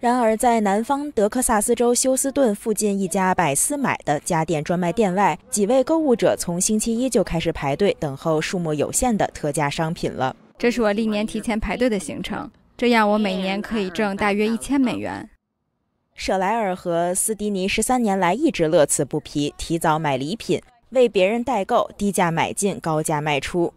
然而，在南方德克萨斯州休斯顿附近一家百思买的家电专卖店外，几位购物者从星期一就开始排队等候数目有限的特价商品了。这是我历年提前排队的行程，这样我每年可以挣大约一千美元。舍莱尔和斯迪尼十三年来一直乐此不疲，提早买礼品，为别人代购，低价买进，高价卖出。